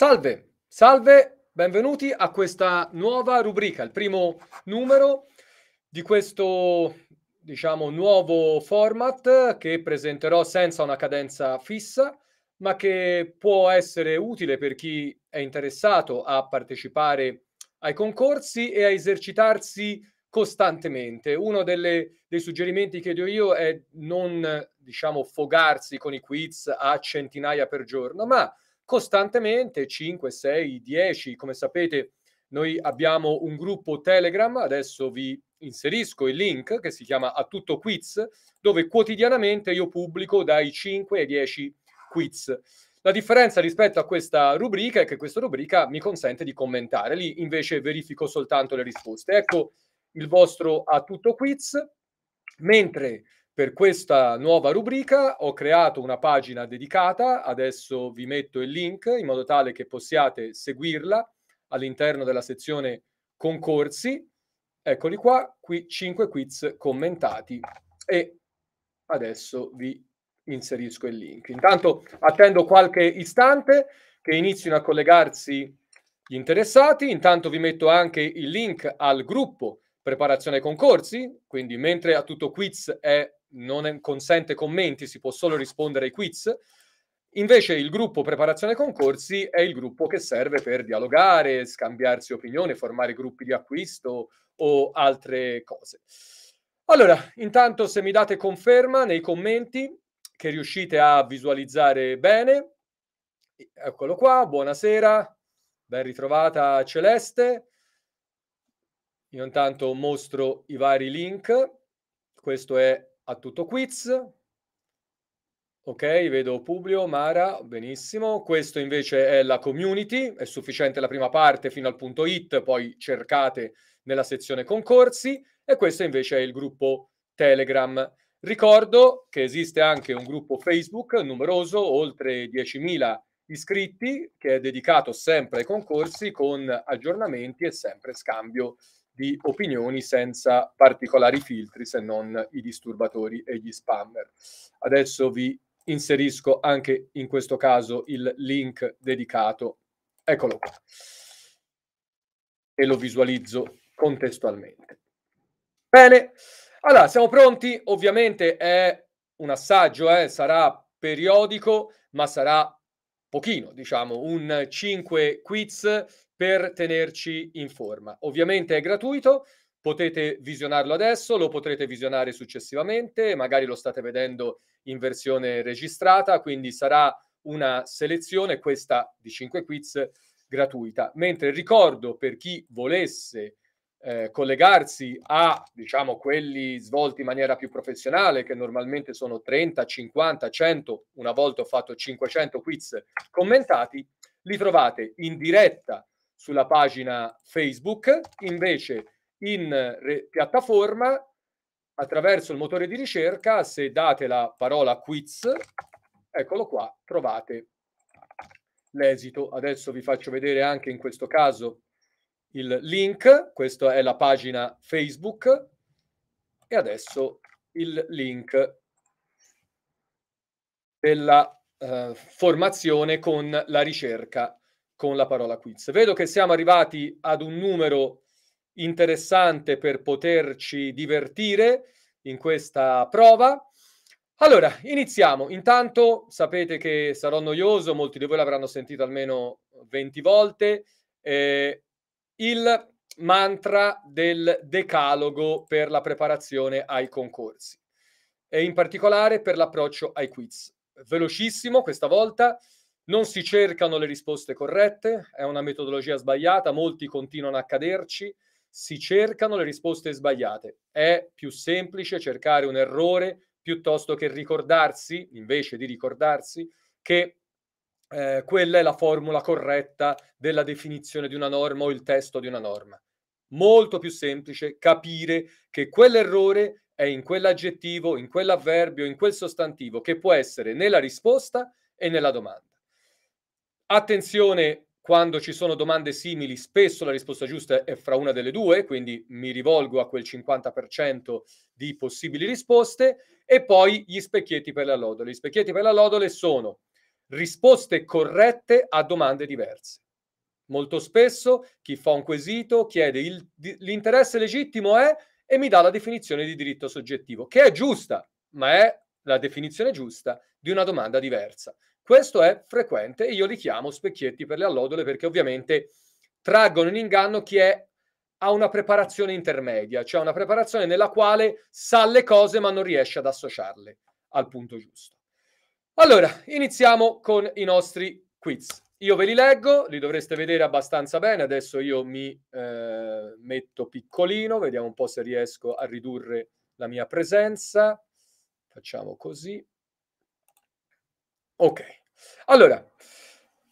Salve, salve, benvenuti a questa nuova rubrica, il primo numero di questo diciamo nuovo format che presenterò senza una cadenza fissa, ma che può essere utile per chi è interessato a partecipare ai concorsi e a esercitarsi costantemente. Uno delle, dei suggerimenti che do io è non diciamo fogarsi con i quiz a centinaia per giorno, ma costantemente 5, 6, 10. Come sapete, noi abbiamo un gruppo Telegram, adesso vi inserisco il link che si chiama A Tutto Quiz, dove quotidianamente io pubblico dai 5 ai 10 quiz. La differenza rispetto a questa rubrica è che questa rubrica mi consente di commentare, lì invece verifico soltanto le risposte. Ecco il vostro A Tutto Quiz, mentre per questa nuova rubrica ho creato una pagina dedicata, adesso vi metto il link in modo tale che possiate seguirla all'interno della sezione concorsi. Eccoli qua, qui 5 quiz commentati e adesso vi inserisco il link. Intanto attendo qualche istante che inizino a collegarsi gli interessati, intanto vi metto anche il link al gruppo preparazione concorsi, quindi mentre a tutto quiz è non è, consente commenti, si può solo rispondere ai quiz. Invece il gruppo preparazione concorsi è il gruppo che serve per dialogare, scambiarsi opinioni, formare gruppi di acquisto o altre cose. Allora, intanto se mi date conferma nei commenti che riuscite a visualizzare bene, eccolo qua, buonasera, ben ritrovata Celeste. Io intanto mostro i vari link, questo è a tutto quiz. Ok, vedo Publio, Mara, benissimo. Questo invece è la community, è sufficiente la prima parte fino al punto it, poi cercate nella sezione concorsi e questo invece è il gruppo Telegram. Ricordo che esiste anche un gruppo Facebook numeroso, oltre 10.000 iscritti, che è dedicato sempre ai concorsi con aggiornamenti e sempre scambio di opinioni senza particolari filtri se non i disturbatori e gli spammer. Adesso vi inserisco anche in questo caso il link dedicato. Eccolo qua. E lo visualizzo contestualmente. Bene, allora siamo pronti. Ovviamente è un assaggio, eh? sarà periodico, ma sarà pochino, diciamo, un 5 quiz per tenerci in forma. Ovviamente è gratuito, potete visionarlo adesso, lo potrete visionare successivamente, magari lo state vedendo in versione registrata, quindi sarà una selezione questa di 5 quiz gratuita. Mentre ricordo per chi volesse eh, collegarsi a diciamo, quelli svolti in maniera più professionale, che normalmente sono 30, 50, 100, una volta ho fatto 500 quiz commentati, li trovate in diretta sulla pagina Facebook, invece in re- piattaforma attraverso il motore di ricerca, se date la parola quiz, eccolo qua, trovate l'esito. Adesso vi faccio vedere anche in questo caso il link, questa è la pagina Facebook e adesso il link della eh, formazione con la ricerca con la parola quiz. Vedo che siamo arrivati ad un numero interessante per poterci divertire in questa prova. Allora, iniziamo. Intanto sapete che sarò noioso, molti di voi l'avranno sentito almeno 20 volte. Eh, il mantra del decalogo per la preparazione ai concorsi e in particolare per l'approccio ai quiz. Velocissimo questa volta, non si cercano le risposte corrette, è una metodologia sbagliata, molti continuano a caderci, si cercano le risposte sbagliate. È più semplice cercare un errore piuttosto che ricordarsi, invece di ricordarsi, che eh, quella è la formula corretta della definizione di una norma o il testo di una norma. Molto più semplice capire che quell'errore è in quell'aggettivo, in quell'avverbio, in quel sostantivo, che può essere nella risposta e nella domanda. Attenzione quando ci sono domande simili, spesso la risposta giusta è fra una delle due, quindi mi rivolgo a quel 50% di possibili risposte, e poi gli specchietti per la lodole. Gli specchietti per la lodole sono risposte corrette a domande diverse. Molto spesso chi fa un quesito chiede il, l'interesse legittimo è e mi dà la definizione di diritto soggettivo, che è giusta, ma è la definizione giusta di una domanda diversa. Questo è frequente e io li chiamo specchietti per le allodole perché ovviamente traggono in inganno chi è, ha una preparazione intermedia, cioè una preparazione nella quale sa le cose ma non riesce ad associarle al punto giusto. Allora, iniziamo con i nostri quiz. Io ve li leggo, li dovreste vedere abbastanza bene. Adesso io mi eh, metto piccolino, vediamo un po' se riesco a ridurre la mia presenza. Facciamo così. Ok. Allora,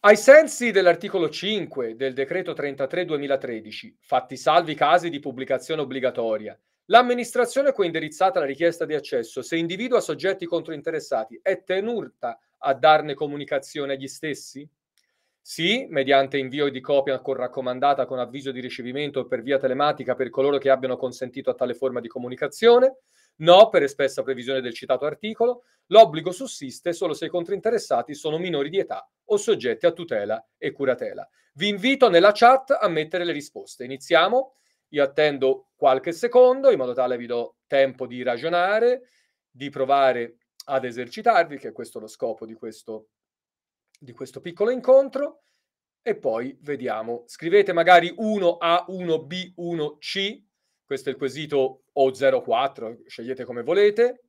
ai sensi dell'articolo 5 del decreto 33-2013, fatti salvi casi di pubblicazione obbligatoria L'amministrazione a cui è indirizzata la richiesta di accesso, se individua soggetti controinteressati, è tenuta a darne comunicazione agli stessi? Sì, mediante invio di copia con raccomandata con avviso di ricevimento o per via telematica per coloro che abbiano consentito a tale forma di comunicazione. No, per espressa previsione del citato articolo, l'obbligo sussiste solo se i controinteressati sono minori di età o soggetti a tutela e curatela. Vi invito nella chat a mettere le risposte. Iniziamo. Io attendo qualche secondo in modo tale vi do tempo di ragionare, di provare ad esercitarvi, che è questo lo scopo di questo, di questo piccolo incontro. E poi vediamo, scrivete magari 1A, 1B, 1C, questo è il quesito o 04, scegliete come volete.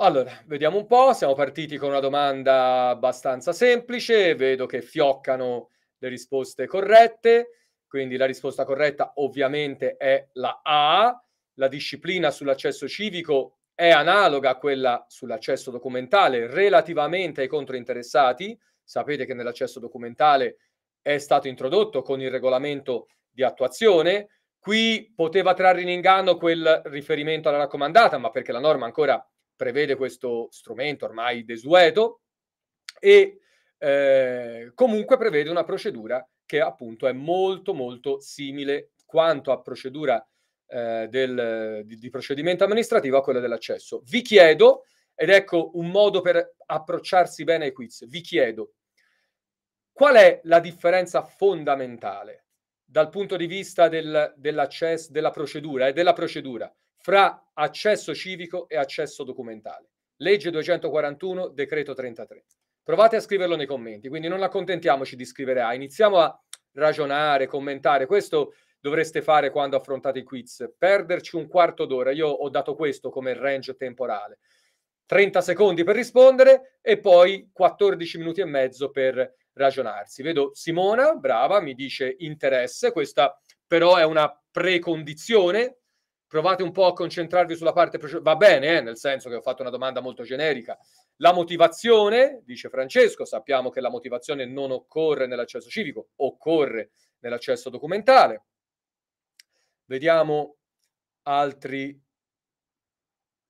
Allora, vediamo un po', siamo partiti con una domanda abbastanza semplice, vedo che fioccano le risposte corrette, quindi la risposta corretta ovviamente è la A. La disciplina sull'accesso civico è analoga a quella sull'accesso documentale relativamente ai controinteressati. Sapete che nell'accesso documentale è stato introdotto con il regolamento di attuazione. Qui poteva trarre in inganno quel riferimento alla raccomandata, ma perché la norma ancora prevede questo strumento ormai desueto e eh, comunque prevede una procedura che appunto è molto molto simile quanto a procedura eh, del, di, di, procedimento amministrativo a quella dell'accesso. Vi chiedo, ed ecco un modo per approcciarsi bene ai quiz, vi chiedo qual è la differenza fondamentale dal punto di vista del, dell'accesso, della procedura e eh, della procedura fra accesso civico e accesso documentale. Legge 241, decreto 33. Provate a scriverlo nei commenti, quindi non accontentiamoci di scrivere A, iniziamo a ragionare, commentare. Questo dovreste fare quando affrontate i quiz, perderci un quarto d'ora. Io ho dato questo come range temporale. 30 secondi per rispondere e poi 14 minuti e mezzo per ragionarsi. Vedo Simona, brava, mi dice interesse, questa però è una precondizione provate un po' a concentrarvi sulla parte va bene, eh, nel senso che ho fatto una domanda molto generica. La motivazione, dice Francesco, sappiamo che la motivazione non occorre nell'accesso civico, occorre nell'accesso documentale. Vediamo altri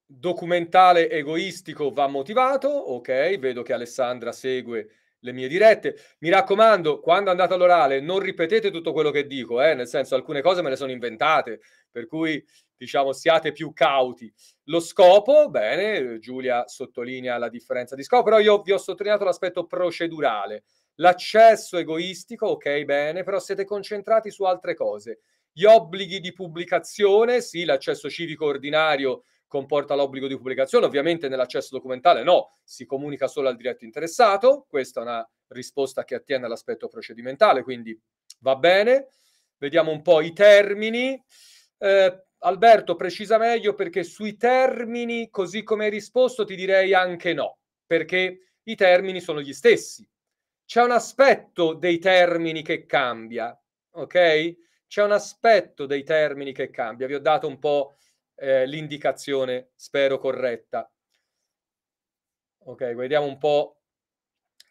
documentale egoistico va motivato, ok, vedo che Alessandra segue le mie dirette. Mi raccomando, quando andate all'orale, non ripetete tutto quello che dico, eh? nel senso alcune cose me le sono inventate, per cui diciamo siate più cauti. Lo scopo, bene, Giulia sottolinea la differenza di scopo, però io vi ho sottolineato l'aspetto procedurale. L'accesso egoistico, ok, bene, però siete concentrati su altre cose. Gli obblighi di pubblicazione, sì, l'accesso civico ordinario comporta l'obbligo di pubblicazione, ovviamente nell'accesso documentale no, si comunica solo al diretto interessato, questa è una risposta che attiene all'aspetto procedimentale, quindi va bene. Vediamo un po' i termini. Eh, Alberto precisa meglio perché sui termini, così come hai risposto, ti direi anche no, perché i termini sono gli stessi. C'è un aspetto dei termini che cambia, ok? C'è un aspetto dei termini che cambia. Vi ho dato un po' eh, l'indicazione, spero corretta. Ok, vediamo un po'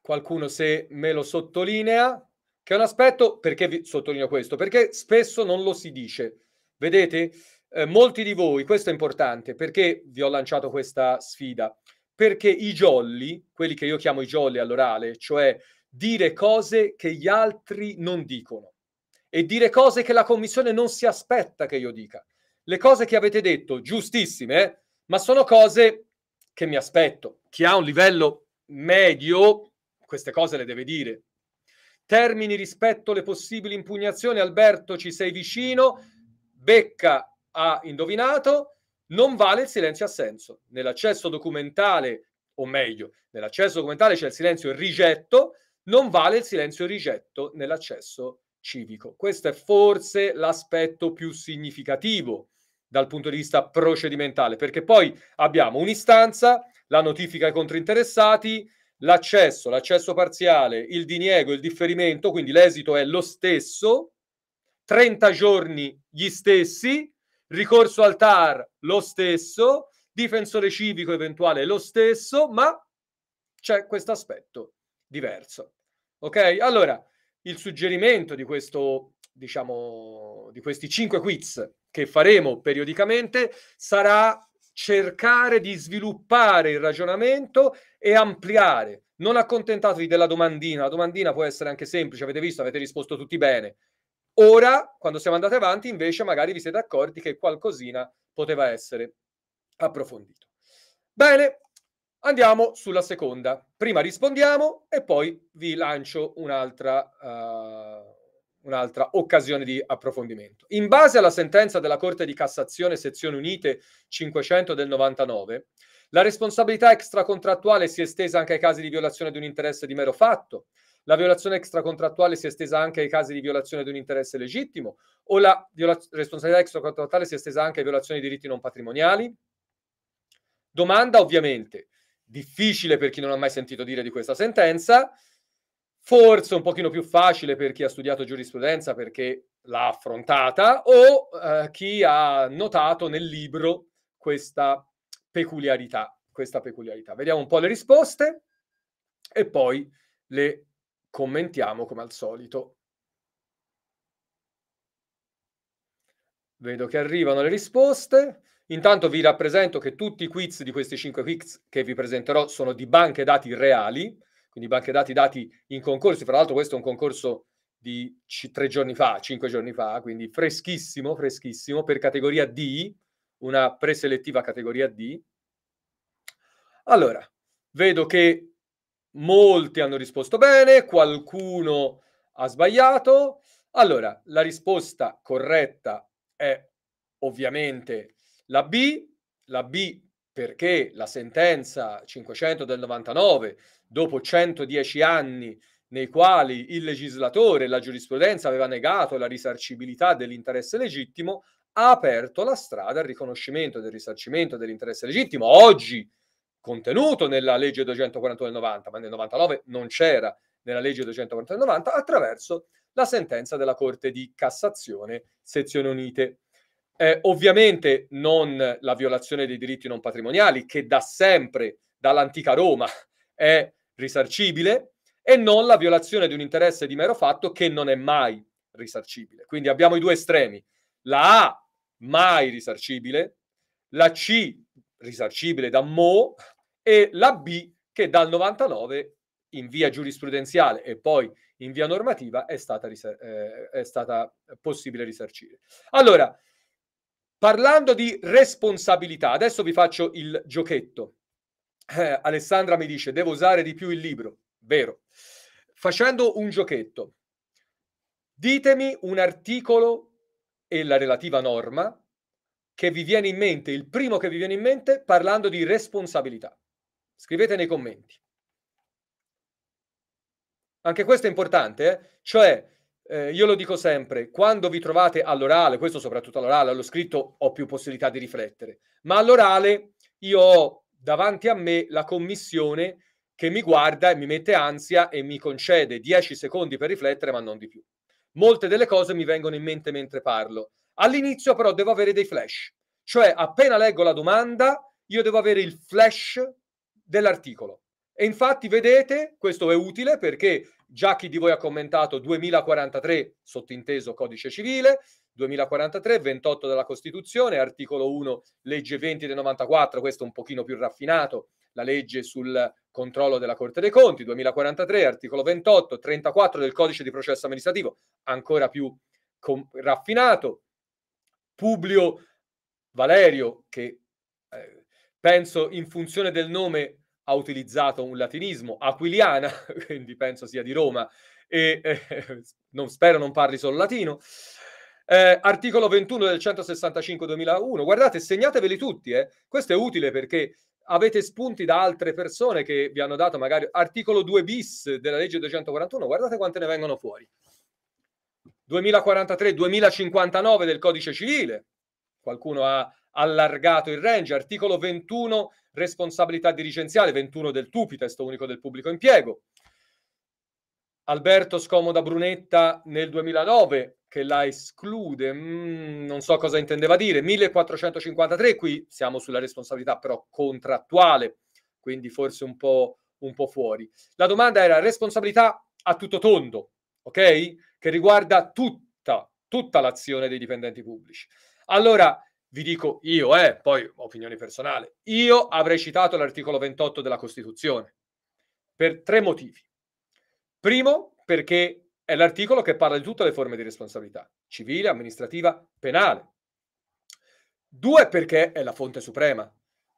qualcuno se me lo sottolinea, che è un aspetto, perché vi sottolineo questo? Perché spesso non lo si dice. Vedete, eh, molti di voi, questo è importante, perché vi ho lanciato questa sfida? Perché i jolly, quelli che io chiamo i jolly all'orale, cioè dire cose che gli altri non dicono e dire cose che la commissione non si aspetta che io dica le cose che avete detto, giustissime, eh, ma sono cose che mi aspetto. Chi ha un livello medio, queste cose le deve dire. Termini rispetto alle possibili impugnazioni, Alberto ci sei vicino, Becca ha indovinato, non vale il silenzio assenso. Nell'accesso documentale, o meglio, nell'accesso documentale c'è il silenzio rigetto, non vale il silenzio rigetto nell'accesso civico. Questo è forse l'aspetto più significativo dal punto di vista procedimentale, perché poi abbiamo un'istanza, la notifica ai controinteressati, l'accesso, l'accesso parziale, il diniego, il differimento, quindi l'esito è lo stesso, 30 giorni gli stessi, ricorso al TAR lo stesso, difensore civico eventuale lo stesso, ma c'è questo aspetto diverso. Ok? Allora, il suggerimento di questo diciamo, di questi cinque quiz che faremo periodicamente sarà cercare di sviluppare il ragionamento e ampliare. Non accontentatevi della domandina, la domandina può essere anche semplice, avete visto, avete risposto tutti bene. Ora, quando siamo andati avanti, invece, magari vi siete accorti che qualcosina poteva essere approfondito. Bene, andiamo sulla seconda. Prima rispondiamo e poi vi lancio un'altra... Eh, un'altra occasione di approfondimento. In base alla sentenza della Corte di Cassazione Sezione Unite 500 del 99, la responsabilità extracontrattuale si è estesa anche ai casi di violazione di un interesse di mero fatto. La violazione extracontrattuale si è estesa anche ai casi di violazione di un interesse legittimo o la viola- responsabilità extracontrattuale si è estesa anche a violazioni di diritti non patrimoniali? Domanda ovviamente difficile per chi non ha mai sentito dire di questa sentenza, forse un pochino più facile per chi ha studiato giurisprudenza perché l'ha affrontata o eh, chi ha notato nel libro questa peculiarità, questa peculiarità. Vediamo un po' le risposte e poi le commentiamo come al solito. Vedo che arrivano le risposte. Intanto vi rappresento che tutti i quiz di questi 5 quiz che vi presenterò sono di banche dati reali, quindi banche dati dati in concorsi, fra l'altro questo è un concorso di c- tre giorni fa, cinque giorni fa, quindi freschissimo, freschissimo, per categoria D, una preselettiva categoria D. Allora, vedo che molti hanno risposto bene, qualcuno ha sbagliato. Allora, la risposta corretta è ovviamente la B, la B perché la sentenza 500 del 99, dopo 110 anni nei quali il legislatore e la giurisprudenza aveva negato la risarcibilità dell'interesse legittimo, ha aperto la strada al riconoscimento del risarcimento dell'interesse legittimo. Oggi contenuto nella legge 241 del 90, ma nel 99 non c'era nella legge 241 del 90, attraverso la sentenza della Corte di Cassazione, sezione unite. Eh, ovviamente non la violazione dei diritti non patrimoniali, che da sempre, dall'antica Roma, è risarcibile, e non la violazione di un interesse di mero fatto che non è mai risarcibile. Quindi abbiamo i due estremi. La A, mai risarcibile, la C, risarcibile da Mo, e la B, che dal 99 in via giurisprudenziale e poi in via normativa è stata, eh, è stata possibile risarcire. Allora, Parlando di responsabilità, adesso vi faccio il giochetto. Eh, Alessandra mi dice, devo usare di più il libro. Vero. Facendo un giochetto. Ditemi un articolo e la relativa norma che vi viene in mente, il primo che vi viene in mente parlando di responsabilità. Scrivete nei commenti. Anche questo è importante, eh? cioè eh, io lo dico sempre, quando vi trovate all'orale, questo soprattutto all'orale, allo scritto ho più possibilità di riflettere, ma all'orale io ho davanti a me la commissione che mi guarda e mi mette ansia e mi concede 10 secondi per riflettere, ma non di più. Molte delle cose mi vengono in mente mentre parlo. All'inizio però devo avere dei flash, cioè appena leggo la domanda io devo avere il flash dell'articolo. E infatti vedete, questo è utile perché Già chi di voi ha commentato 2043, sottinteso codice civile, 2043, 28 della Costituzione, articolo 1, legge 20 del 94, questo un pochino più raffinato, la legge sul controllo della Corte dei Conti, 2043, articolo 28, 34 del codice di processo amministrativo, ancora più com- raffinato. Publio Valerio, che eh, penso in funzione del nome ha utilizzato un latinismo, aquiliana, quindi penso sia di Roma, e eh, non, spero non parli solo latino. Eh, articolo 21 del 165-2001, guardate, segnateveli tutti, eh. questo è utile perché avete spunti da altre persone che vi hanno dato magari articolo 2 bis della legge 241, guardate quante ne vengono fuori. 2043-2059 del codice civile, qualcuno ha allargato il range, articolo 21 responsabilità dirigenziale, 21 del TUPI, testo unico del pubblico impiego. Alberto Scomoda Brunetta nel 2009 che la esclude, mm, non so cosa intendeva dire, 1453, qui siamo sulla responsabilità però contrattuale, quindi forse un po', un po' fuori. La domanda era responsabilità a tutto tondo, ok? Che riguarda tutta, tutta l'azione dei dipendenti pubblici. Allora, vi dico io, eh, poi opinione personale, io avrei citato l'articolo 28 della Costituzione per tre motivi. Primo, perché è l'articolo che parla di tutte le forme di responsabilità, civile, amministrativa, penale. Due, perché è la fonte suprema.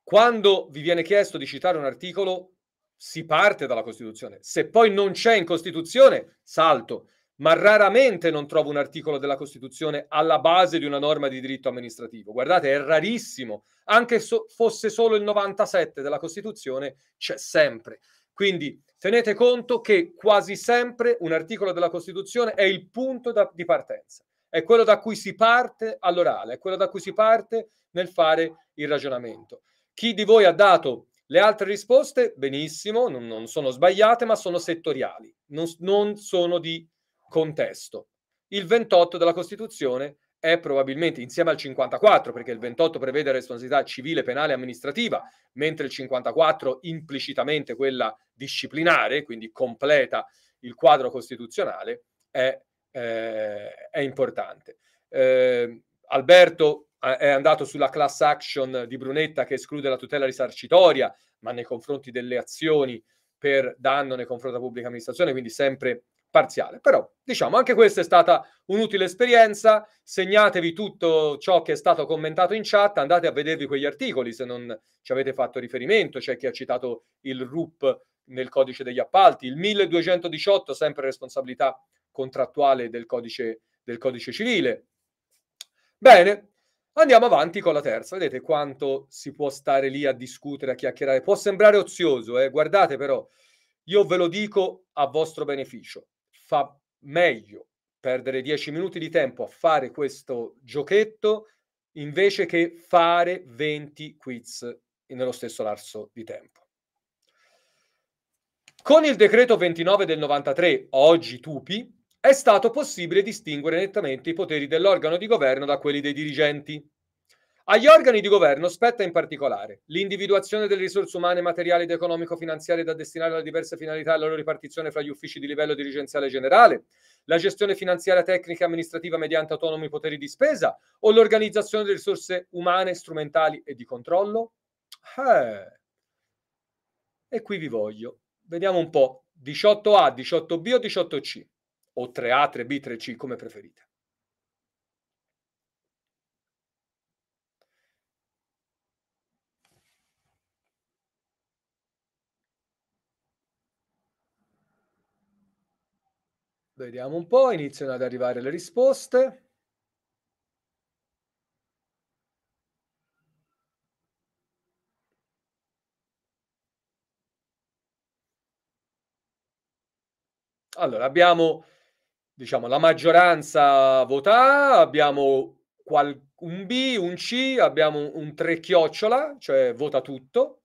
Quando vi viene chiesto di citare un articolo, si parte dalla Costituzione. Se poi non c'è in Costituzione, salto ma raramente non trovo un articolo della Costituzione alla base di una norma di diritto amministrativo. Guardate, è rarissimo, anche se fosse solo il 97 della Costituzione, c'è sempre. Quindi tenete conto che quasi sempre un articolo della Costituzione è il punto da, di partenza, è quello da cui si parte all'orale, è quello da cui si parte nel fare il ragionamento. Chi di voi ha dato le altre risposte, benissimo, non, non sono sbagliate, ma sono settoriali, non, non sono di contesto. Il 28 della Costituzione è probabilmente insieme al 54, perché il 28 prevede responsabilità civile, penale e amministrativa, mentre il 54 implicitamente quella disciplinare, quindi completa il quadro costituzionale, è, eh, è importante. Ehm, eh, Alberto è andato sulla class action di Brunetta che esclude la tutela risarcitoria, ma nei confronti delle azioni per danno nei confronti della pubblica amministrazione, quindi sempre parziale. Però, diciamo, anche questa è stata un'utile esperienza. Segnatevi tutto ciò che è stato commentato in chat, andate a vedervi quegli articoli se non ci avete fatto riferimento. C'è chi ha citato il RUP nel codice degli appalti, il 1218, sempre responsabilità contrattuale del codice, del codice civile. Bene, andiamo avanti con la terza. Vedete quanto si può stare lì a discutere, a chiacchierare. Può sembrare ozioso, eh? guardate però, io ve lo dico a vostro beneficio fa meglio perdere 10 minuti di tempo a fare questo giochetto invece che fare 20 quiz nello stesso lasso di tempo. Con il decreto 29 del 93, oggi Tupi, è stato possibile distinguere nettamente i poteri dell'organo di governo da quelli dei dirigenti. Agli organi di governo spetta in particolare l'individuazione delle risorse umane, materiali ed economico-finanziarie da destinare alle diverse finalità e alla loro ripartizione fra gli uffici di livello dirigenziale generale, la gestione finanziaria, tecnica e amministrativa mediante autonomi poteri di spesa o l'organizzazione delle risorse umane, strumentali e di controllo? Eh. E qui vi voglio. Vediamo un po'. 18A, 18B o 18C? O 3A, 3B, 3C, come preferite. Vediamo un po', iniziano ad arrivare le risposte. Allora, abbiamo diciamo la maggioranza vota, abbiamo qual- un B, un C, abbiamo un tre chiocciola, cioè vota tutto,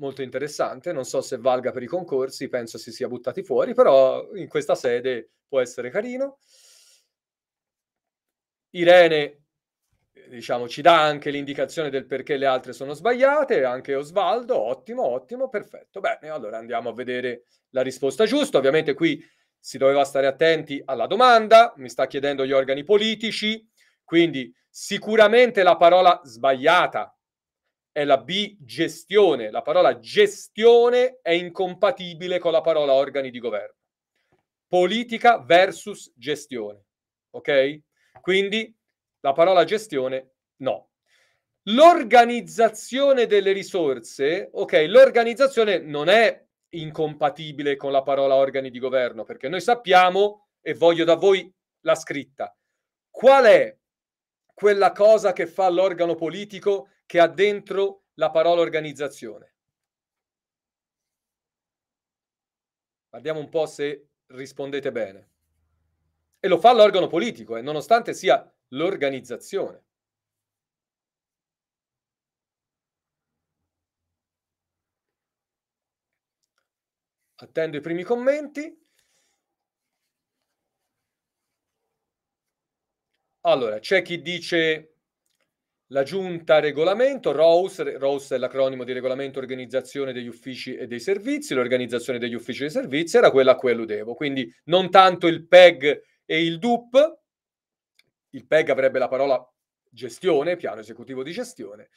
molto interessante, non so se valga per i concorsi, penso si sia buttati fuori, però in questa sede può essere carino. Irene diciamo, ci dà anche l'indicazione del perché le altre sono sbagliate, anche Osvaldo, ottimo, ottimo, perfetto. Bene, allora andiamo a vedere la risposta giusta. Ovviamente qui si doveva stare attenti alla domanda, mi sta chiedendo gli organi politici, quindi sicuramente la parola sbagliata è la B gestione. La parola gestione è incompatibile con la parola organi di governo. Politica versus gestione. Ok? Quindi la parola gestione no. L'organizzazione delle risorse, ok, l'organizzazione non è incompatibile con la parola organi di governo, perché noi sappiamo, e voglio da voi la scritta, qual è quella cosa che fa l'organo politico che ha dentro la parola organizzazione. Guardiamo un po' se rispondete bene. E lo fa l'organo politico, eh, nonostante sia l'organizzazione. Attendo i primi commenti. Allora, c'è chi dice la giunta regolamento, ROSE, ROUS è l'acronimo di regolamento organizzazione degli uffici e dei servizi, l'organizzazione degli uffici e dei servizi era quella a cui alludevo, quindi non tanto il PEG e il DUP, il PEG avrebbe la parola gestione, piano esecutivo di gestione,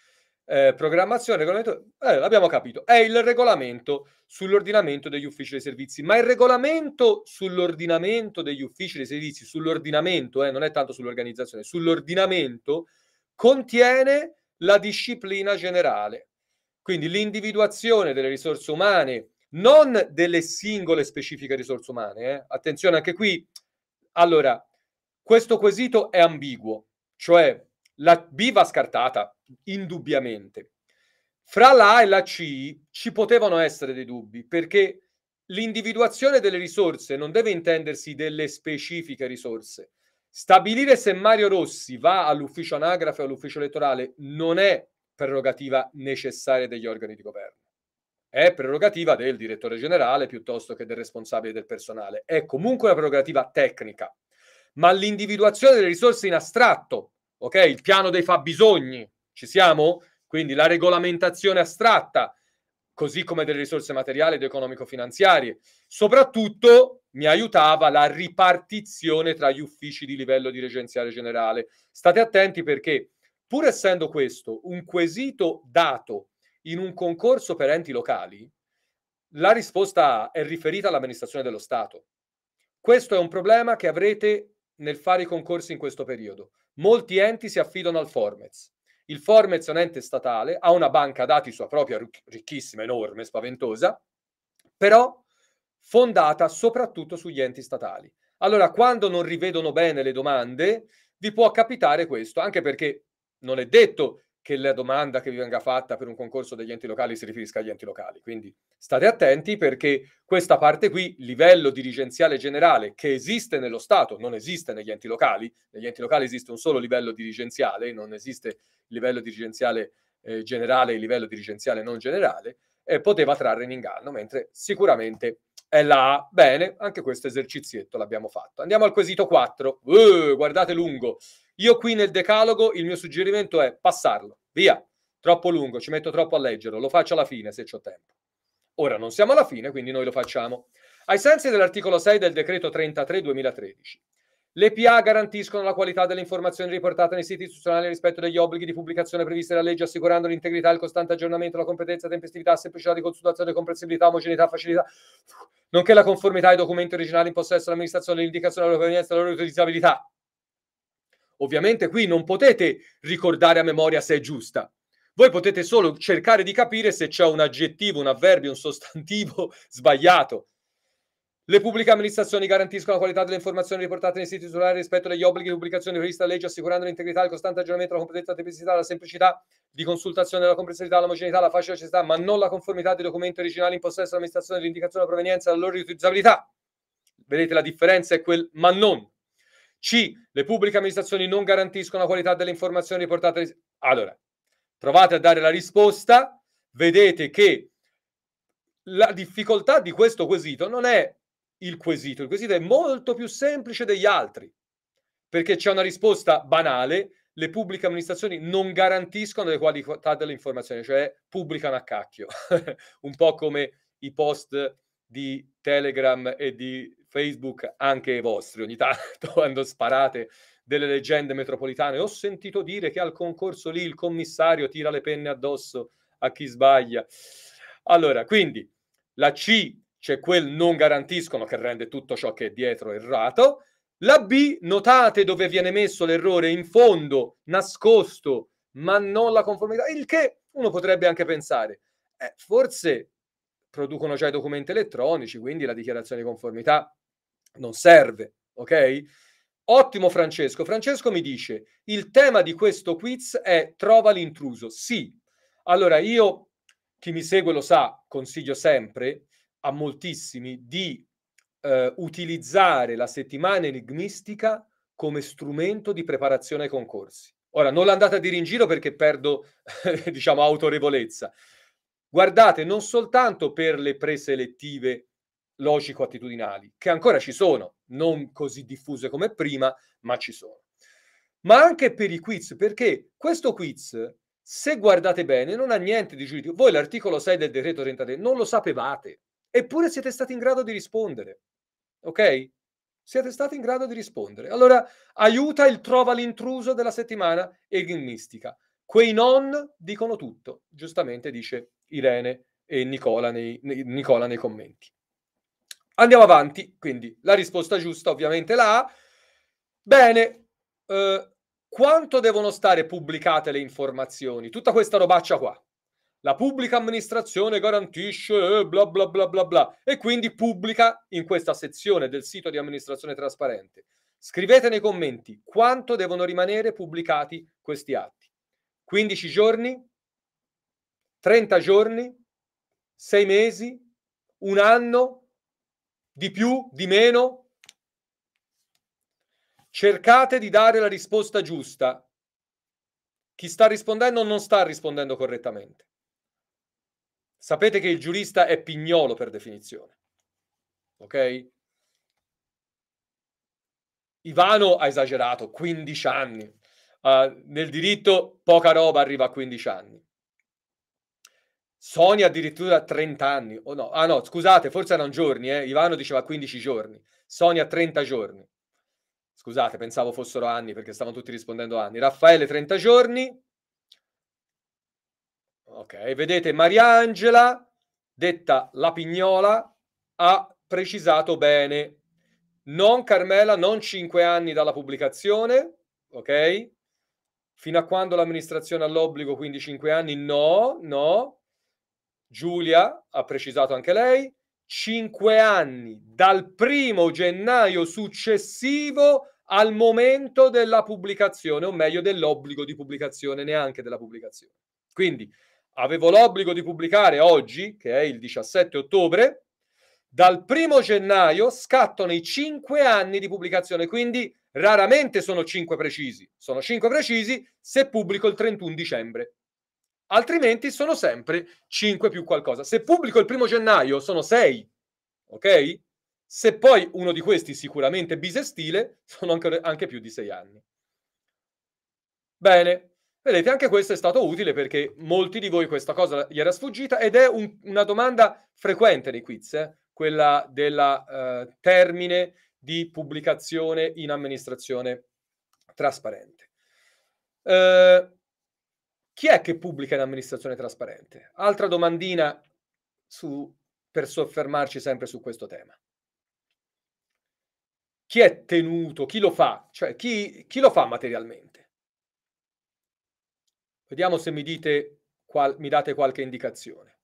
eh, programmazione, regolamento, eh, l'abbiamo capito, è il regolamento sull'ordinamento degli uffici e dei servizi, ma il regolamento sull'ordinamento degli uffici e dei servizi, sull'ordinamento, eh, non è tanto sull'organizzazione, sull'ordinamento contiene la disciplina generale. Quindi l'individuazione delle risorse umane, non delle singole specifiche risorse umane. Eh. Attenzione anche qui. Allora, questo quesito è ambiguo, cioè la B va scartata, indubbiamente. Fra la A e la C ci potevano essere dei dubbi, perché l'individuazione delle risorse non deve intendersi delle specifiche risorse, Stabilire se Mario Rossi va all'ufficio anagrafe o all'ufficio elettorale non è prerogativa necessaria degli organi di governo, è prerogativa del direttore generale piuttosto che del responsabile del personale, è comunque una prerogativa tecnica, ma l'individuazione delle risorse in astratto, ok? Il piano dei fabbisogni, ci siamo? Quindi la regolamentazione astratta, così come delle risorse materiali ed economico-finanziarie, soprattutto mi aiutava la ripartizione tra gli uffici di livello dirigenziale generale. State attenti perché, pur essendo questo un quesito dato in un concorso per enti locali, la risposta è riferita all'amministrazione dello Stato. Questo è un problema che avrete nel fare i concorsi in questo periodo. Molti enti si affidano al Formez. Il Formez è un ente statale, ha una banca dati sua propria, ricchissima, enorme, spaventosa, però fondata soprattutto sugli enti statali. Allora, quando non rivedono bene le domande, vi può capitare questo, anche perché non è detto che la domanda che vi venga fatta per un concorso degli enti locali si riferisca agli enti locali. Quindi state attenti perché questa parte qui, livello dirigenziale generale che esiste nello Stato, non esiste negli enti locali, negli enti locali esiste un solo livello dirigenziale, non esiste livello dirigenziale eh, generale e livello dirigenziale non generale, eh, poteva trarre in inganno, mentre sicuramente è là. Bene, anche questo esercizietto l'abbiamo fatto. Andiamo al quesito 4. Uh, guardate lungo. Io qui nel decalogo il mio suggerimento è passarlo. Via. Troppo lungo, ci metto troppo a leggerlo. Lo faccio alla fine se ho tempo. Ora non siamo alla fine, quindi noi lo facciamo. Ai sensi dell'articolo 6 del decreto 33-2013, le PA garantiscono la qualità delle informazioni riportate nei siti istituzionali rispetto agli obblighi di pubblicazione previsti dalla legge, assicurando l'integrità, il costante aggiornamento, la competenza, tempestività, semplicità di consultazione, comprensibilità, omogeneità, facilità, nonché la conformità ai documenti originali in possesso dell'amministrazione, l'indicazione della provenienza e della loro utilizzabilità. Ovviamente qui non potete ricordare a memoria se è giusta. Voi potete solo cercare di capire se c'è un aggettivo, un avverbio, un sostantivo sbagliato le pubbliche amministrazioni garantiscono la qualità delle informazioni riportate nei siti titolari rispetto agli obblighi di pubblicazione previsti dalla legge, assicurando l'integrità, il costante aggiornamento, la competenza, la tempestività, la semplicità di consultazione, la complessità, l'omogeneità, la facile accessibilità, ma non la conformità dei documenti originali in possesso dell'amministrazione, l'indicazione della provenienza e la loro riutilizzabilità. Vedete la differenza è quel ma non. C. Le pubbliche amministrazioni non garantiscono la qualità delle informazioni riportate. Allora, provate a dare la risposta, vedete che la difficoltà di questo quesito non è il quesito. Il quesito è molto più semplice degli altri, perché c'è una risposta banale, le pubbliche amministrazioni non garantiscono le qualità delle informazioni, cioè pubblicano a cacchio, un po' come i post di Telegram e di Facebook, anche i vostri, ogni tanto quando sparate delle leggende metropolitane, ho sentito dire che al concorso lì il commissario tira le penne addosso a chi sbaglia. Allora, quindi la C cioè quel non garantiscono che rende tutto ciò che è dietro errato. La B, notate dove viene messo l'errore in fondo, nascosto, ma non la conformità, il che uno potrebbe anche pensare, eh, forse producono già i documenti elettronici, quindi la dichiarazione di conformità non serve, ok? Ottimo Francesco. Francesco mi dice, il tema di questo quiz è trova l'intruso. Sì. Allora, io, chi mi segue lo sa, consiglio sempre a moltissimi di eh, utilizzare la settimana enigmistica come strumento di preparazione ai concorsi. Ora, non l'andate a dire in giro perché perdo, diciamo, autorevolezza. Guardate, non soltanto per le preselettive logico-attitudinali, che ancora ci sono, non così diffuse come prima, ma ci sono. Ma anche per i quiz, perché questo quiz, se guardate bene, non ha niente di giuridico. Voi l'articolo 6 del decreto 33 non lo sapevate. Eppure siete stati in grado di rispondere. Ok? Siete stati in grado di rispondere. Allora, aiuta il trova l'intruso della settimana enigmistica. Quei non dicono tutto, giustamente dice Irene e Nicola nei, Nicola nei commenti. Andiamo avanti, quindi la risposta giusta ovviamente la ha. Bene, eh, quanto devono stare pubblicate le informazioni? Tutta questa robaccia qua, la pubblica amministrazione garantisce eh, bla bla bla bla bla e quindi pubblica in questa sezione del sito di amministrazione trasparente. Scrivete nei commenti quanto devono rimanere pubblicati questi atti. 15 giorni, 30 giorni, 6 mesi, un anno, di più, di meno. Cercate di dare la risposta giusta. Chi sta rispondendo non sta rispondendo correttamente. Sapete che il giurista è pignolo per definizione. Ok? Ivano ha esagerato, 15 anni. Uh, nel diritto poca roba arriva a 15 anni. Sony addirittura 30 anni, oh no? Ah no, scusate, forse erano giorni, eh? Ivano diceva 15 giorni, Sonia a 30 giorni. Scusate, pensavo fossero anni perché stavano tutti rispondendo anni. Raffaele 30 giorni, Ok, vedete, Mariangela, detta La Pignola, ha precisato bene. Non Carmela, non cinque anni dalla pubblicazione, ok? Fino a quando l'amministrazione ha l'obbligo, quindi cinque anni? No, no. Giulia ha precisato anche lei, cinque anni dal primo gennaio successivo al momento della pubblicazione, o meglio dell'obbligo di pubblicazione, neanche della pubblicazione. Quindi avevo l'obbligo di pubblicare oggi, che è il 17 ottobre, dal primo gennaio scattano i cinque anni di pubblicazione, quindi raramente sono cinque precisi, sono cinque precisi se pubblico il 31 dicembre, altrimenti sono sempre cinque più qualcosa. Se pubblico il primo gennaio sono sei, ok? Se poi uno di questi sicuramente bisestile, sono anche, anche più di sei anni. Bene, Vedete, anche questo è stato utile perché molti di voi questa cosa gli era sfuggita ed è un, una domanda frequente nei quiz, eh? quella del eh, termine di pubblicazione in amministrazione trasparente. Eh, chi è che pubblica in amministrazione trasparente? Altra domandina su, per soffermarci sempre su questo tema. Chi è tenuto? Chi lo fa? Cioè, chi, chi lo fa materialmente? Vediamo se mi, dite, qual, mi date qualche indicazione.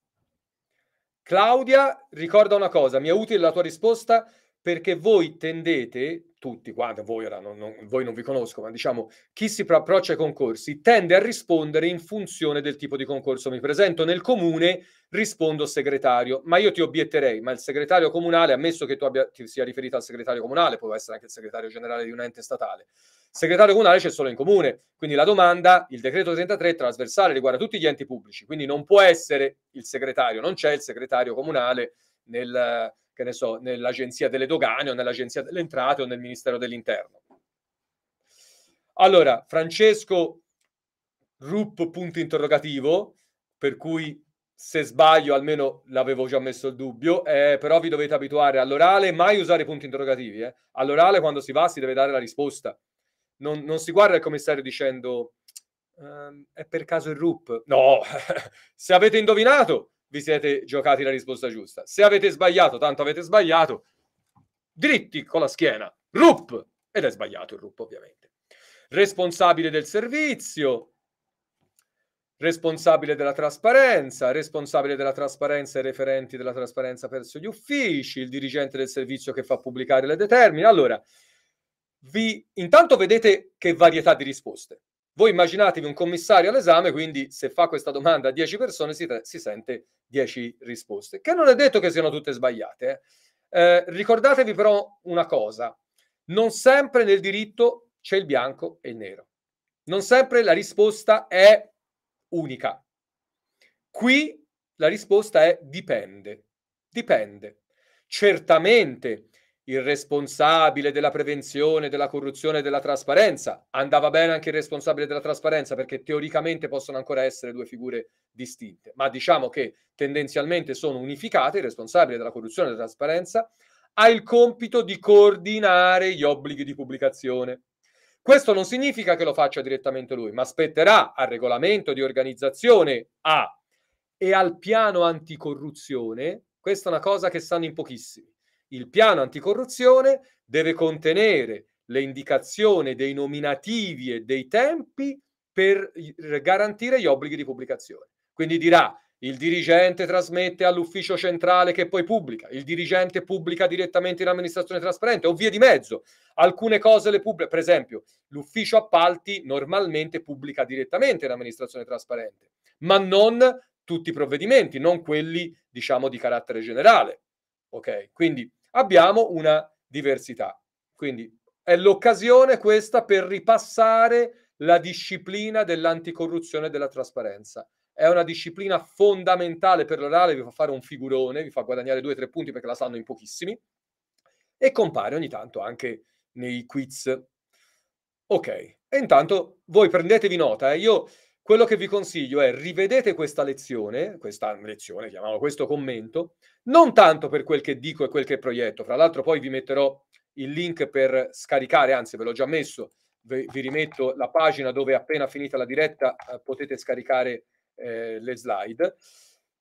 Claudia, ricorda una cosa, mi è utile la tua risposta perché voi tendete, tutti quanti, voi, non, voi non vi conosco, ma diciamo chi si approccia ai concorsi tende a rispondere in funzione del tipo di concorso. Mi presento nel comune, rispondo segretario, ma io ti obietterei, ma il segretario comunale, ammesso che tu abbia, ti sia riferito al segretario comunale, può essere anche il segretario generale di un ente statale, segretario comunale c'è solo in comune, quindi la domanda, il decreto 33 è trasversale, riguarda tutti gli enti pubblici, quindi non può essere il segretario, non c'è il segretario comunale nel, che ne so, nell'agenzia delle dogane o nell'agenzia delle entrate o nel Ministero dell'Interno. Allora, Francesco Rupp, punto interrogativo, per cui se sbaglio, almeno l'avevo già messo il dubbio, eh, però vi dovete abituare all'orale, mai usare punti interrogativi. Eh. All'orale quando si va si deve dare la risposta. Non, non si guarda il commissario dicendo ehm, è per caso il RUP. No, se avete indovinato vi siete giocati la risposta giusta. Se avete sbagliato, tanto avete sbagliato, dritti con la schiena, RUP! Ed è sbagliato il RUP ovviamente. Responsabile del servizio, responsabile della trasparenza, responsabile della trasparenza e referenti della trasparenza presso gli uffici, il dirigente del servizio che fa pubblicare le determine. Allora, vi intanto vedete che varietà di risposte. Voi immaginatevi un commissario all'esame, quindi se fa questa domanda a 10 persone si, si sente 10 risposte, che non è detto che siano tutte sbagliate. Eh. Eh, ricordatevi però una cosa, non sempre nel diritto c'è il bianco e il nero, non sempre la risposta è unica. Qui la risposta è dipende, dipende. Certamente il responsabile della prevenzione, della corruzione e della trasparenza, andava bene anche il responsabile della trasparenza perché teoricamente possono ancora essere due figure distinte, ma diciamo che tendenzialmente sono unificate, il responsabile della corruzione e della trasparenza ha il compito di coordinare gli obblighi di pubblicazione questo non significa che lo faccia direttamente lui, ma spetterà al regolamento di organizzazione A e al piano anticorruzione. Questa è una cosa che sanno in pochissimi. Il piano anticorruzione deve contenere le indicazioni dei nominativi e dei tempi per garantire gli obblighi di pubblicazione. Quindi dirà il dirigente trasmette all'ufficio centrale che poi pubblica, il dirigente pubblica direttamente in amministrazione trasparente o via di mezzo. Alcune cose le pubblica, per esempio, l'ufficio appalti normalmente pubblica direttamente in amministrazione trasparente, ma non tutti i provvedimenti, non quelli, diciamo, di carattere generale. Ok? Quindi abbiamo una diversità. Quindi è l'occasione questa per ripassare la disciplina dell'anticorruzione e della trasparenza è una disciplina fondamentale per l'orale, vi fa fare un figurone, vi fa guadagnare due o tre punti perché la sanno in pochissimi, e compare ogni tanto anche nei quiz. Ok, e intanto voi prendetevi nota, eh. io quello che vi consiglio è rivedete questa lezione, questa lezione, chiamiamolo questo commento, non tanto per quel che dico e quel che proietto, fra l'altro poi vi metterò il link per scaricare, anzi ve l'ho già messo, vi, rimetto la pagina dove appena finita la diretta eh, potete scaricare eh, le slide,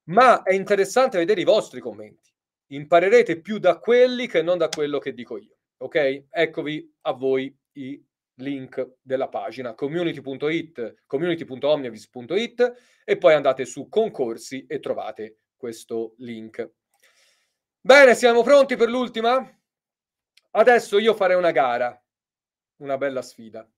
ma è interessante vedere i vostri commenti. Imparerete più da quelli che non da quello che dico io. Ok? Eccovi a voi i link della pagina community.it, community.omniavis.it e poi andate su concorsi e trovate questo link. Bene, siamo pronti per l'ultima? Adesso io farei una gara, una bella sfida.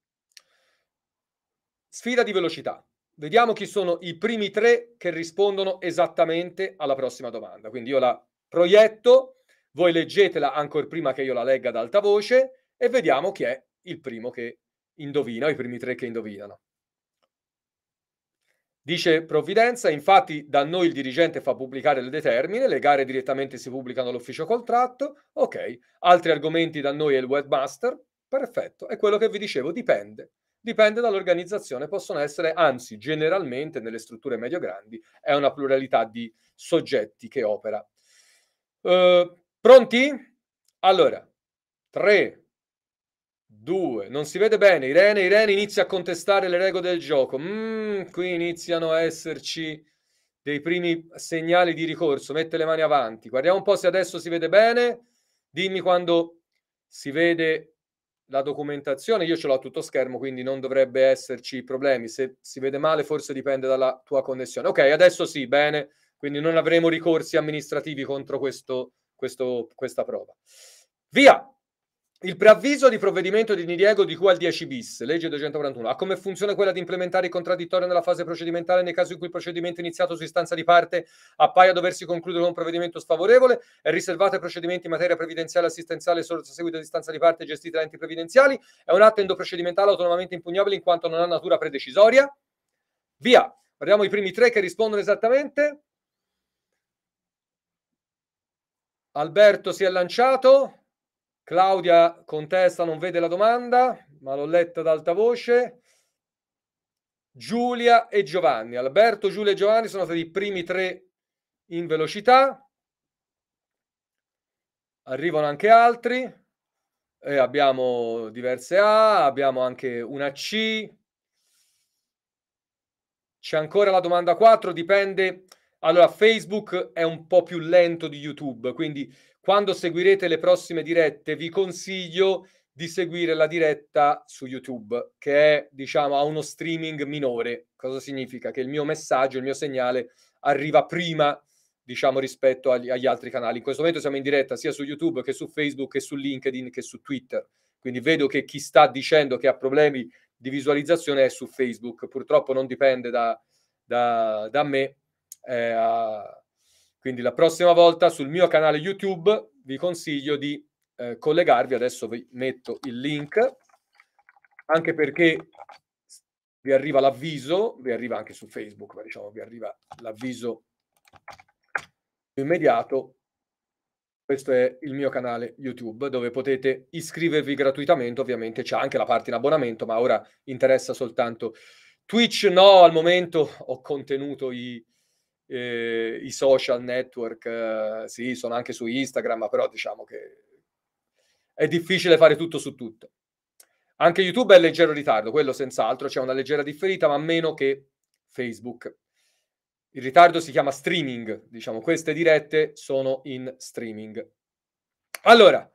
Sfida di velocità. Vediamo chi sono i primi tre che rispondono esattamente alla prossima domanda. Quindi io la proietto, voi leggetela ancora prima che io la legga ad alta voce e vediamo chi è il primo che indovina, i primi tre che indovinano. Dice Provvidenza, infatti da noi il dirigente fa pubblicare le determine, le gare direttamente si pubblicano all'ufficio contratto, ok, altri argomenti da noi è il webmaster, perfetto, è quello che vi dicevo, dipende. Dipende dall'organizzazione, possono essere, anzi generalmente nelle strutture medio-grandi è una pluralità di soggetti che opera. Uh, pronti? Allora, 3, 2, non si vede bene, Irene, Irene inizia a contestare le regole del gioco, mm, qui iniziano a esserci dei primi segnali di ricorso, mette le mani avanti, guardiamo un po' se adesso si vede bene, dimmi quando si vede la documentazione, io ce l'ho a tutto schermo, quindi non dovrebbe esserci problemi. Se si vede male, forse dipende dalla tua connessione. Ok, adesso sì, bene, quindi non avremo ricorsi amministrativi contro questo, questo, questa prova. Via! Il preavviso di provvedimento di diniego di cui al 10 bis, legge 241, ha come funzione quella di implementare il contraddittorio nella fase procedimentale nei casi in cui il procedimento iniziato su istanza di parte appaia doversi concludere con un provvedimento sfavorevole, è riservato ai procedimenti in materia previdenziale e assistenziale solo se seguito di istanza di parte gestita da enti previdenziali, è un atto endoprocedimentale autonomamente impugnabile in quanto non ha natura predecisoria. Via, guardiamo i primi tre che rispondono esattamente. Alberto si è lanciato. Claudia contesta, non vede la domanda, ma l'ho letta ad alta voce. Giulia e Giovanni. Alberto, Giulia e Giovanni sono stati i primi tre in velocità. Arrivano anche altri. E eh, abbiamo diverse A, abbiamo anche una C. C'è ancora la domanda 4, dipende. Allora, Facebook è un po' più lento di YouTube, quindi quando seguirete le prossime dirette, vi consiglio di seguire la diretta su YouTube, che è, diciamo, a uno streaming minore. Cosa significa? Che il mio messaggio, il mio segnale arriva prima, diciamo, rispetto agli, agli altri canali. In questo momento siamo in diretta sia su YouTube che su Facebook che su LinkedIn che su Twitter. Quindi vedo che chi sta dicendo che ha problemi di visualizzazione è su Facebook. Purtroppo non dipende da, da, da me. Eh, quindi la prossima volta sul mio canale YouTube vi consiglio di eh, collegarvi, adesso vi metto il link, anche perché vi arriva l'avviso, vi arriva anche su Facebook, ma diciamo vi arriva l'avviso immediato. Questo è il mio canale YouTube dove potete iscrivervi gratuitamente, ovviamente c'è anche la parte in abbonamento, ma ora interessa soltanto Twitch, no, al momento ho contenuto i eh, i social network, eh, sì, sono anche su Instagram, ma però diciamo che è difficile fare tutto su tutto. Anche YouTube è in leggero ritardo, quello senz'altro, c'è una leggera differita, ma meno che Facebook. Il ritardo si chiama streaming, diciamo, queste dirette sono in streaming. Allora,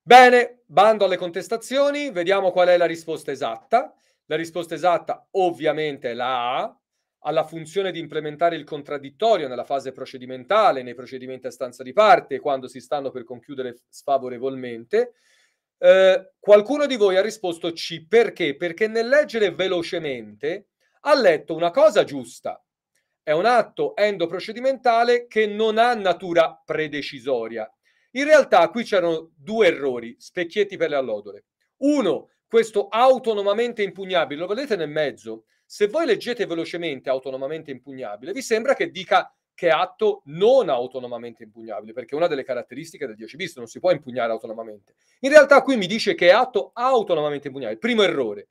bene, bando alle contestazioni, vediamo qual è la risposta esatta. La risposta esatta ovviamente è la A, alla funzione di implementare il contraddittorio nella fase procedimentale, nei procedimenti a stanza di parte, quando si stanno per concludere sfavorevolmente. Eh, qualcuno di voi ha risposto C perché? Perché nel leggere velocemente ha letto una cosa giusta. È un atto endoprocedimentale che non ha natura predecisoria. In realtà qui c'erano due errori, specchietti per le allodole. Uno, questo autonomamente impugnabile, lo vedete nel mezzo, se voi leggete velocemente autonomamente impugnabile, vi sembra che dica che è atto non autonomamente impugnabile, perché una delle caratteristiche del 10 bis, non si può impugnare autonomamente. In realtà qui mi dice che è atto autonomamente impugnabile, primo errore.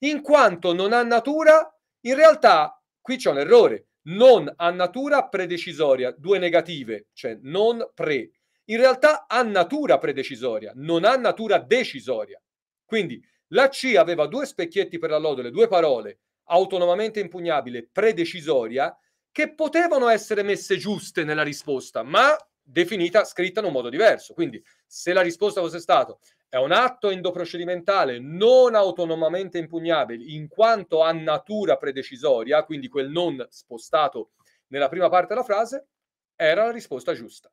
In quanto non ha natura, in realtà qui c'è un errore, non ha natura predecisoria, due negative, cioè non pre. In realtà ha natura predecisoria, non ha natura decisoria. Quindi la C aveva due specchietti per la l'allodole, due parole, autonomamente impugnabile, predecisoria, che potevano essere messe giuste nella risposta, ma definita, scritta in un modo diverso. Quindi se la risposta fosse stata è un atto endoprocedimentale non autonomamente impugnabile in quanto a natura predecisoria, quindi quel non spostato nella prima parte della frase, era la risposta giusta.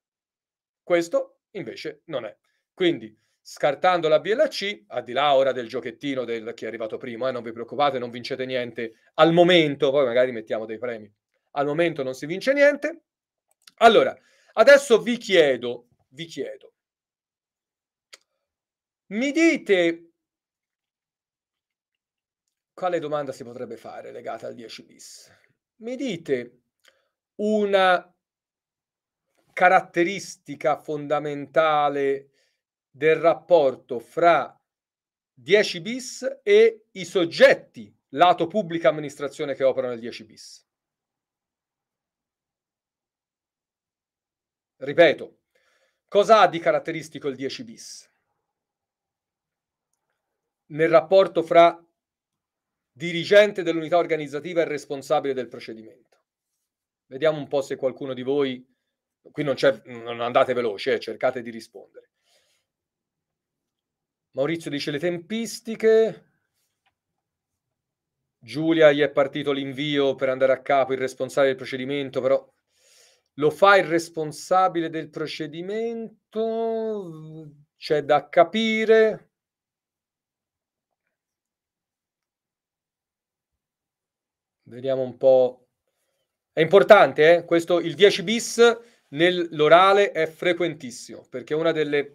Questo invece non è. Quindi scartando la B e la C, al di là ora del giochettino del chi è arrivato primo, eh, non vi preoccupate, non vincete niente al momento, poi magari mettiamo dei premi. Al momento non si vince niente. Allora, adesso vi chiedo, vi chiedo, mi dite quale domanda si potrebbe fare legata al 10 bis? Mi dite una caratteristica fondamentale del rapporto fra 10 bis e i soggetti lato pubblica amministrazione che operano il 10 bis. Ripeto, cosa ha di caratteristico il 10 bis? Nel rapporto fra dirigente dell'unità organizzativa e responsabile del procedimento. Vediamo un po' se qualcuno di voi, qui non, c'è, non andate veloce, eh, cercate di rispondere. Maurizio dice le tempistiche. Giulia gli è partito l'invio per andare a capo il responsabile del procedimento, però lo fa il responsabile del procedimento. C'è da capire. Vediamo un po'. È importante, eh? Questo, il 10 bis nell'orale è frequentissimo, perché una delle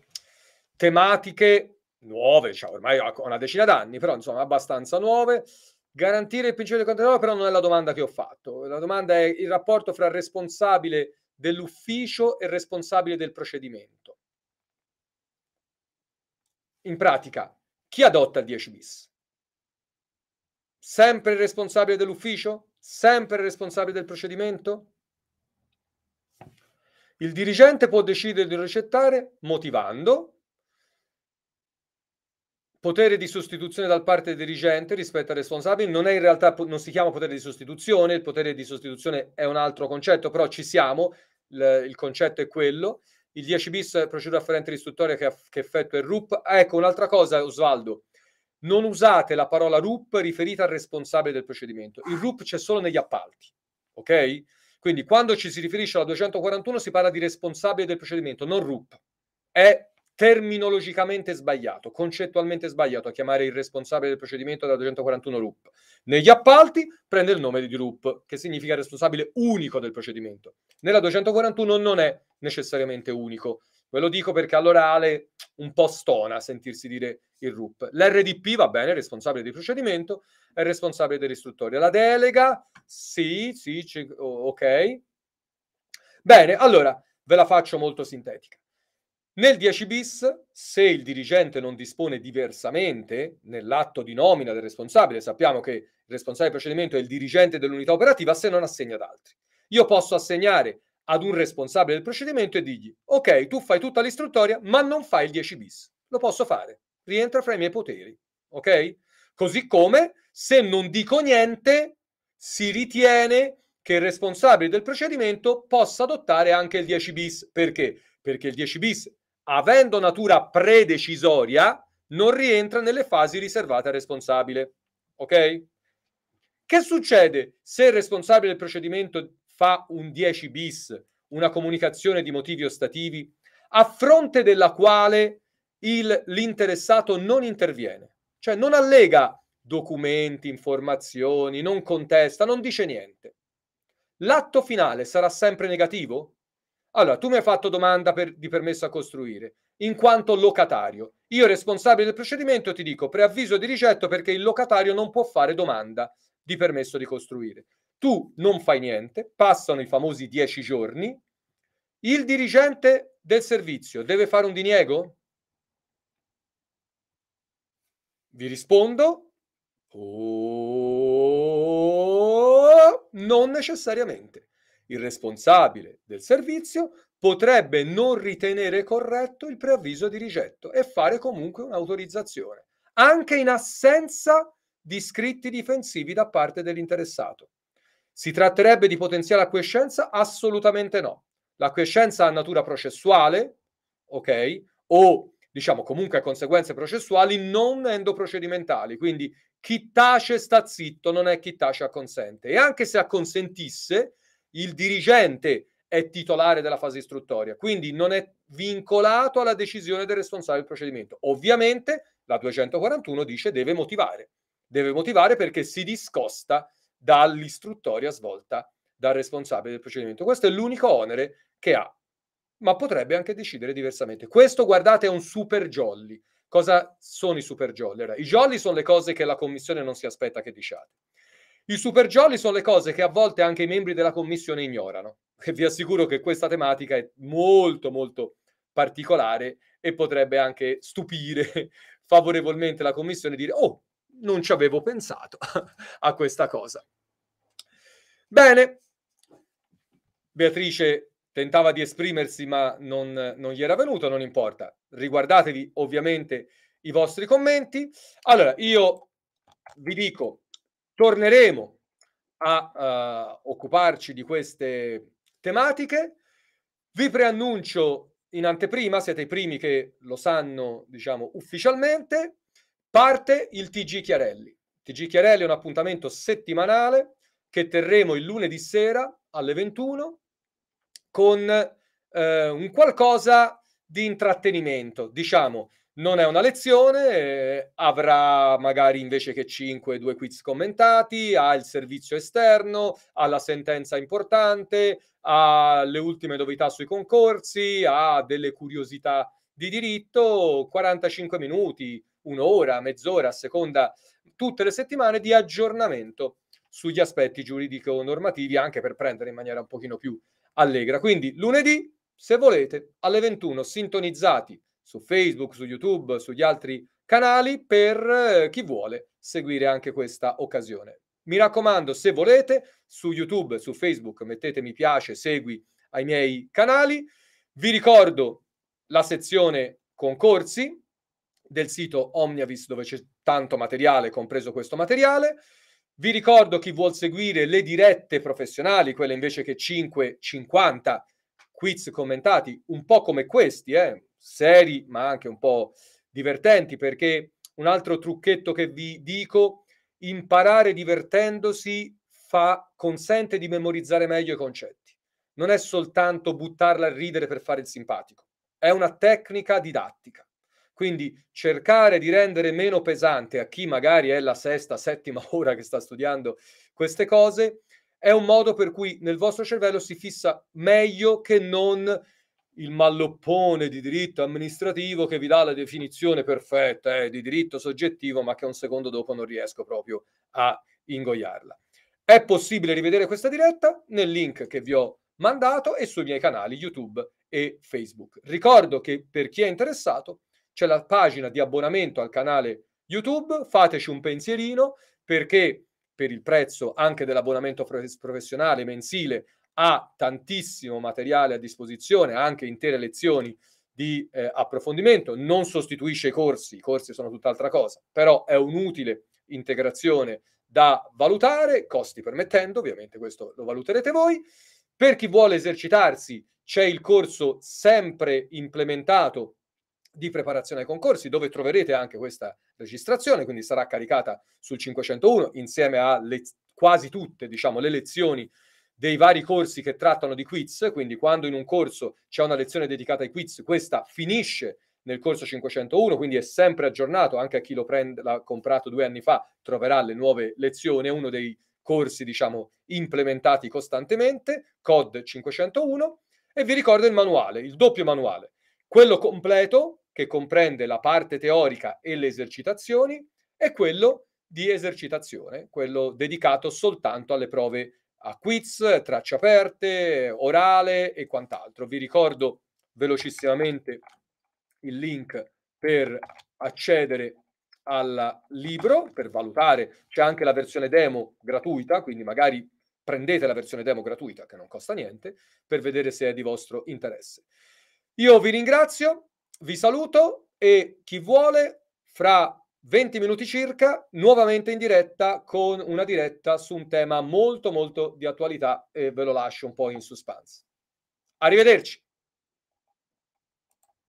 tematiche nuove, cioè ormai ho una decina d'anni, però insomma abbastanza nuove. Garantire il principio di controllo però non è la domanda che ho fatto. La domanda è il rapporto fra responsabile dell'ufficio e responsabile del procedimento. In pratica, chi adotta il 10 bis? Sempre il responsabile dell'ufficio? Sempre il responsabile del procedimento? Il dirigente può decidere di ricettare motivando potere di sostituzione dal parte dirigente rispetto al responsabile non è in realtà non si chiama potere di sostituzione, il potere di sostituzione è un altro concetto, però ci siamo, il, il concetto è quello. Il 10 bis procedura afferente istruttoria che, che effettua il RUP. ecco un'altra cosa, Osvaldo. Non usate la parola RUP riferita al responsabile del procedimento. Il RUP c'è solo negli appalti, ok? Quindi quando ci si riferisce alla 241 si parla di responsabile del procedimento, non RUP. È terminologicamente sbagliato, concettualmente sbagliato a chiamare il responsabile del procedimento da 241 RUP. Negli appalti prende il nome di RUP, che significa responsabile unico del procedimento. Nella 241 non è necessariamente unico. Ve lo dico perché all'orale un po' stona sentirsi dire il RUP. L'RDP va bene, responsabile del procedimento, è responsabile dell'istruttoria. La delega, sì, sì, ok. Bene, allora ve la faccio molto sintetica. Nel 10 bis, se il dirigente non dispone diversamente nell'atto di nomina del responsabile, sappiamo che il responsabile del procedimento è il dirigente dell'unità operativa, se non assegna ad altri. Io posso assegnare ad un responsabile del procedimento e dirgli, ok, tu fai tutta l'istruttoria, ma non fai il 10 bis. Lo posso fare, rientra fra i miei poteri, ok? Così come se non dico niente, si ritiene che il responsabile del procedimento possa adottare anche il 10 bis. Perché? Perché il 10 bis avendo natura predecisoria, non rientra nelle fasi riservate al responsabile. Ok? Che succede se il responsabile del procedimento fa un 10 bis, una comunicazione di motivi ostativi, a fronte della quale il, l'interessato non interviene, cioè non allega documenti, informazioni, non contesta, non dice niente. L'atto finale sarà sempre negativo? Allora, tu mi hai fatto domanda per, di permesso a costruire, in quanto locatario. Io, responsabile del procedimento, ti dico preavviso di rigetto perché il locatario non può fare domanda di permesso di costruire. Tu non fai niente, passano i famosi dieci giorni, il dirigente del servizio deve fare un diniego? Vi rispondo, oh, non necessariamente. Il responsabile del servizio potrebbe non ritenere corretto il preavviso di rigetto e fare comunque un'autorizzazione, anche in assenza di scritti difensivi da parte dell'interessato. Si tratterebbe di potenziale acquiescenza? Assolutamente no. L'acquiescenza ha natura processuale, ok? O diciamo comunque conseguenze processuali non endoprocedimentali, quindi chi tace sta zitto, non è chi tace acconsente. E anche se acconsentisse, il dirigente è titolare della fase istruttoria, quindi non è vincolato alla decisione del responsabile del procedimento. Ovviamente la 241 dice deve motivare, deve motivare perché si discosta dall'istruttoria svolta dal responsabile del procedimento. Questo è l'unico onere che ha, ma potrebbe anche decidere diversamente. Questo, guardate, è un super jolly. Cosa sono i super jolly? I jolly sono le cose che la commissione non si aspetta che diciate. I super jolly sono le cose che a volte anche i membri della commissione ignorano. E vi assicuro che questa tematica è molto, molto particolare e potrebbe anche stupire favorevolmente la commissione e dire: Oh, non ci avevo pensato a questa cosa. Bene, Beatrice tentava di esprimersi, ma non, non gli era venuto, non importa. Riguardatevi ovviamente i vostri commenti. Allora, io vi dico Torneremo a uh, occuparci di queste tematiche. Vi preannuncio in anteprima, siete i primi che lo sanno, diciamo, ufficialmente, parte il TG Chiarelli. TG Chiarelli è un appuntamento settimanale che terremo il lunedì sera alle 21 con eh, un qualcosa di intrattenimento, diciamo, non è una lezione, avrà magari invece che 5 due quiz commentati, ha il servizio esterno, ha la sentenza importante, ha le ultime novità sui concorsi, ha delle curiosità di diritto, 45 minuti, un'ora, mezz'ora, a seconda, tutte le settimane di aggiornamento sugli aspetti giuridico-normativi, anche per prendere in maniera un pochino più allegra. Quindi lunedì, se volete, alle 21, sintonizzati su Facebook, su YouTube, sugli altri canali per eh, chi vuole seguire anche questa occasione. Mi raccomando, se volete, su YouTube, su Facebook, mettete mi piace, segui ai miei canali. Vi ricordo la sezione concorsi del sito Omnivis dove c'è tanto materiale, compreso questo materiale. Vi ricordo chi vuol seguire le dirette professionali, quelle invece che 5-50 quiz commentati, un po' come questi, eh, seri ma anche un po' divertenti perché un altro trucchetto che vi dico, imparare divertendosi fa, consente di memorizzare meglio i concetti. Non è soltanto buttarla a ridere per fare il simpatico, è una tecnica didattica. Quindi cercare di rendere meno pesante a chi magari è la sesta, settima ora che sta studiando queste cose, è un modo per cui nel vostro cervello si fissa meglio che non il malloppone di diritto amministrativo che vi dà la definizione perfetta eh, di diritto soggettivo, ma che un secondo dopo non riesco proprio a ingoiarla. È possibile rivedere questa diretta nel link che vi ho mandato e sui miei canali YouTube e Facebook. Ricordo che per chi è interessato c'è la pagina di abbonamento al canale YouTube, fateci un pensierino perché per il prezzo anche dell'abbonamento professionale mensile ha tantissimo materiale a disposizione, anche intere lezioni di eh, approfondimento, non sostituisce i corsi, i corsi sono tutt'altra cosa, però è un'utile integrazione da valutare, costi permettendo, ovviamente questo lo valuterete voi. Per chi vuole esercitarsi c'è il corso sempre implementato di preparazione ai concorsi, dove troverete anche questa registrazione, quindi sarà caricata sul 501 insieme a le, quasi tutte diciamo, le lezioni dei vari corsi che trattano di quiz, quindi quando in un corso c'è una lezione dedicata ai quiz, questa finisce nel corso 501, quindi è sempre aggiornato, anche a chi lo prende, l'ha comprato due anni fa troverà le nuove lezioni, è uno dei corsi diciamo implementati costantemente, COD 501, e vi ricordo il manuale, il doppio manuale, quello completo che comprende la parte teorica e le esercitazioni e quello di esercitazione, quello dedicato soltanto alle prove a quiz, tracce aperte, orale e quant'altro. Vi ricordo velocissimamente il link per accedere al libro, per valutare, c'è anche la versione demo gratuita, quindi magari prendete la versione demo gratuita che non costa niente, per vedere se è di vostro interesse. Io vi ringrazio, vi saluto e chi vuole fra 20 minuti circa, nuovamente in diretta con una diretta su un tema molto molto di attualità e ve lo lascio un po' in suspense. Arrivederci.